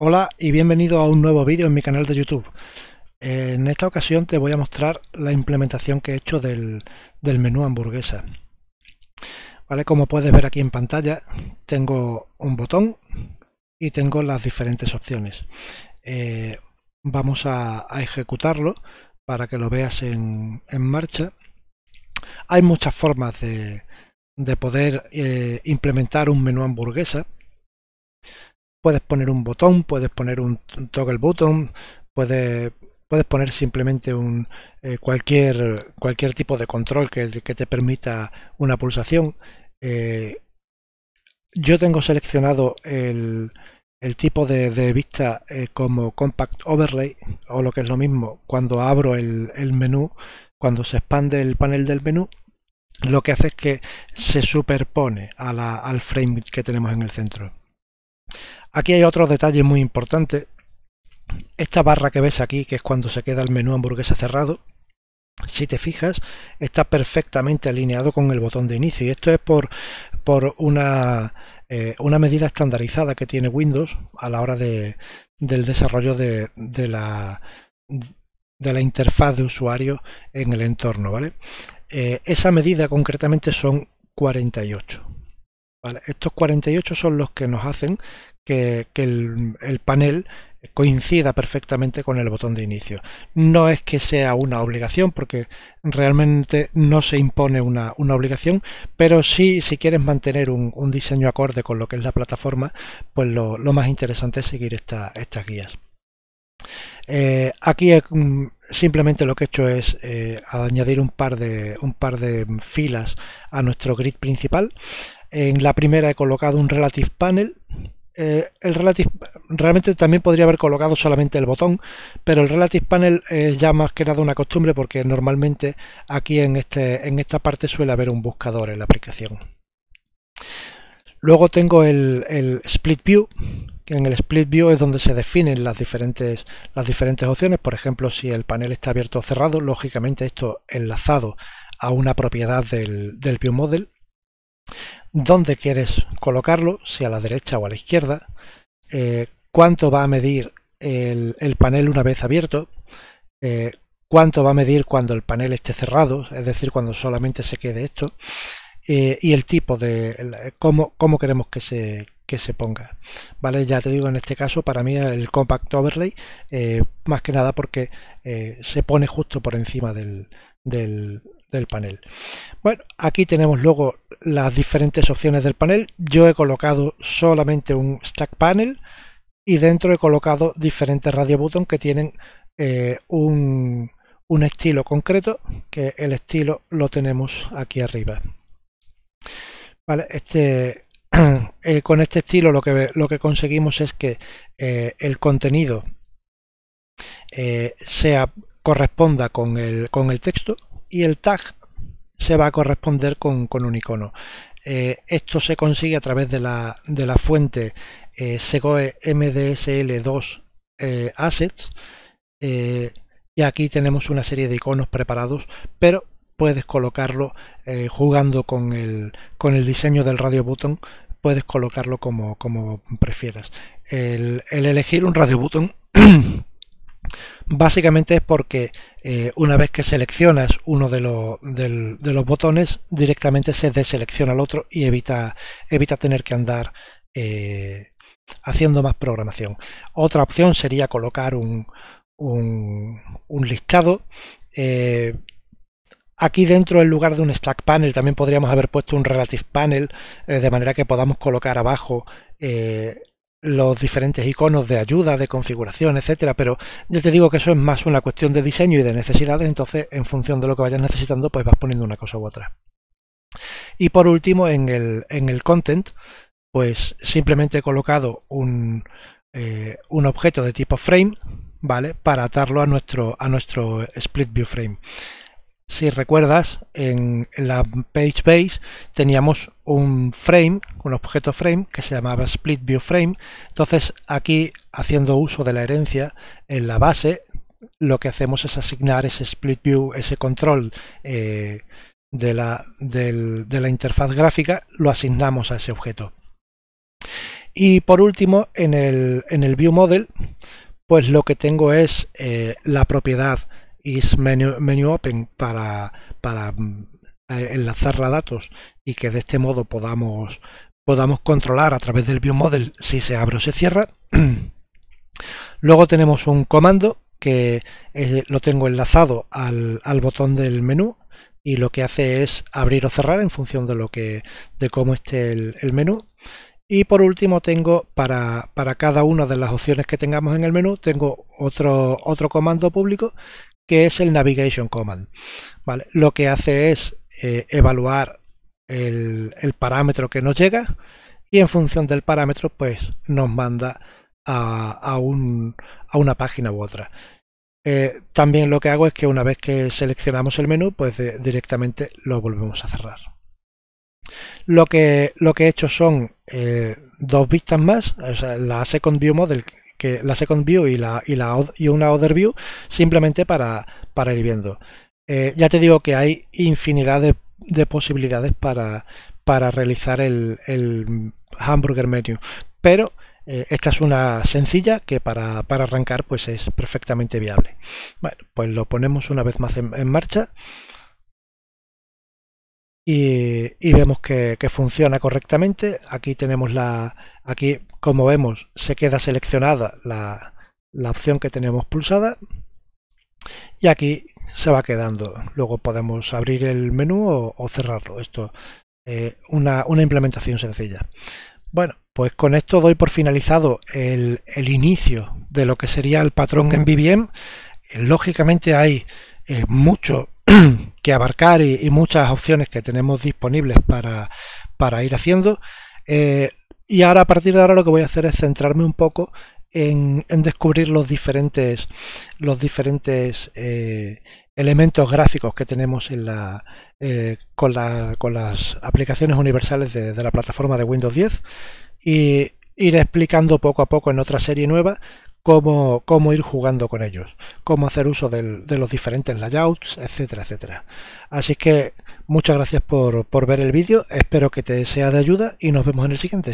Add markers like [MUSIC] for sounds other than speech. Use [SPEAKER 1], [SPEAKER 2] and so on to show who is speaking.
[SPEAKER 1] Hola y bienvenido a un nuevo vídeo en mi canal de YouTube. En esta ocasión te voy a mostrar la implementación que he hecho del, menú hamburguesa. ¿Vale? Como puedes ver aquí en pantalla, tengo un botón y tengo las diferentes opciones. Eh, vamos a, ejecutarlo para que lo veas en, marcha. Hay muchas formas de, poder eh, implementar un menú hamburguesa Puedes poner un botón, puedes poner un toggle button, puedes, puedes poner simplemente un, eh, cualquier, cualquier tipo de control que, te permita una pulsación. Eh, yo tengo seleccionado el, tipo de, vista eh, como Compact Overlay, o lo que es lo mismo, cuando abro el, menú, cuando se expande el panel del menú, lo que hace es que se superpone al frame que tenemos en el centro. Aquí hay otro detalle muy importante Esta barra que ves aquí, que es cuando se queda el menú hamburguesa cerrado, si te fijas, está perfectamente alineado con el botón de inicio. Y esto es por, por una, eh, una medida estandarizada que tiene Windows a la hora de, del desarrollo de, la, de la interfaz de usuario en el entorno. ¿vale? Eh, esa medida concretamente son 48 estos 48 son los que nos hacen que, el, panel coincida perfectamente con el botón de inicio. No es que sea una obligación, porque realmente no se impone una, obligación, pero sí, si quieres mantener un, diseño acorde con lo que es la plataforma, pues lo, más interesante es seguir estas guías. Eh, aquí mm, simplemente lo que he hecho es eh, añadir un par, de, un par de filas a nuestro grid principal. En la primera he colocado un Relative Panel. Eh, el relative, realmente también podría haber colocado solamente el botón, pero el Relative Panel es ya más que nada una costumbre porque normalmente aquí en, este, en esta parte suele haber un buscador en la aplicación. Luego tengo el, Split View, que en el split view es donde se definen las diferentes, las diferentes opciones. Por ejemplo, si el panel está abierto o cerrado, lógicamente esto enlazado a una propiedad del, del dónde quieres colocarlo, si a la derecha o a la izquierda, eh, cuánto va a medir el, panel una vez abierto, eh, cuánto va a medir cuando el panel esté cerrado, es decir, cuando solamente se quede esto, eh, y el tipo de cómo, cómo, queremos que se, que se ponga. ¿Vale? Ya te digo, en este caso, para mí el Compact Overlay, más que nada porque se pone justo por encima del, del panel. Bueno, aquí tenemos luego las diferentes opciones del panel. Yo he colocado solamente un stack panel y dentro he colocado diferentes radio button que tienen eh, un, estilo concreto, que el estilo lo tenemos aquí arriba. este, [CLEARS THROAT] eh, con este estilo lo que, lo que conseguimos es que eh, el contenido sea, corresponda con el, con el texto y el tag se va a corresponder con, un icono. Eh, esto se consigue a través de la, fuente eh, Segoe MDSL2 eh, Assets y aquí tenemos una serie de iconos preparados, pero puedes colocarlo jugando con el, diseño del radio button, puedes colocarlo como, prefieras. El, el elegir un radio button [CLEARS THROAT] Básicamente es porque eh, una vez que seleccionas uno de, los botones, directamente se deselecciona el otro y evita, tener que andar eh, haciendo más programación. Otra opción sería colocar un, listado. Eh, aquí dentro, en lugar de un stack panel, también podríamos haber puesto un relative panel, de manera que podamos colocar abajo los diferentes iconos de ayuda, de configuración, etcétera, pero yo te digo que eso es más una cuestión de diseño y de necesidades, entonces en función de lo que vayas necesitando, pues vas poniendo una cosa u otra. Y por último, en el, content, pues simplemente he colocado eh, un, objeto de tipo frame, ¿vale? Para atarlo a nuestro, a nuestro split view frame si recuerdas, en, la page base teníamos un frame, un objeto frame que se llamaba split view frame. Entonces aquí, haciendo uso de la herencia en la base, lo que hacemos es asignar ese split view, ese control eh, de, la, interfaz gráfica, lo asignamos a ese objeto. Y por último, en el, view model, pues lo que tengo es eh, la propiedad is menu, open para, para mm, enlazar la datos y que de este modo podamos, podamos controlar a través del ViewModel si se abre o se cierra. [CLEARS THROAT] Luego tenemos un comando que eh, lo tengo enlazado al, botón del menú y lo que hace es abrir o cerrar en función de lo que de cómo esté el, el menú y por último tengo para, para, cada una de las opciones que tengamos en el menú tengo otro otro comando público que es el Navigation Command. Lo que hace es eh, evaluar el, parámetro que nos llega y en función del parámetro pues nos manda a, una página u otra. Eh, también lo que hago es que una vez que seleccionamos el menú pues directamente lo volvemos a cerrar. Lo que, he hecho son eh, dos vistas más, la Second View Model que la second view y, la, y, la, y una other view simplemente para, para ir viendo. Eh, ya te digo que hay infinidad de, posibilidades para, para realizar el, el, hamburger menu, pero eh, esta es una sencilla que para, para, arrancar pues es perfectamente viable. Bueno, pues lo ponemos una vez más en marcha y, vemos que, funciona correctamente. Aquí tenemos la, aquí como vemos se queda seleccionada la, la opción que tenemos pulsada y aquí se va quedando. Luego podemos abrir el menú o, cerrarlo. Esto es eh, una, una, implementación sencilla. Bueno, pues con esto doy por finalizado el, el inicio de lo que sería el patrón en VBM. Eh, lógicamente hay eh, mucho [CLEARS THROAT] que abarcar y, muchas opciones que tenemos disponibles para, para ir haciendo. Eh, y ahora a partir de ahora lo que voy a hacer es centrarme un poco en, descubrir los diferentes, los diferentes eh, elementos gráficos que tenemos en la, eh, con, las aplicaciones universales de, la plataforma de Windows 10 y ir explicando poco a poco en otra serie nueva cómo, ir jugando con ellos, cómo hacer uso de los diferentes layouts, etcétera, etcétera. Así que muchas gracias por, por ver el vídeo, espero que te sea de ayuda y nos vemos en el siguiente.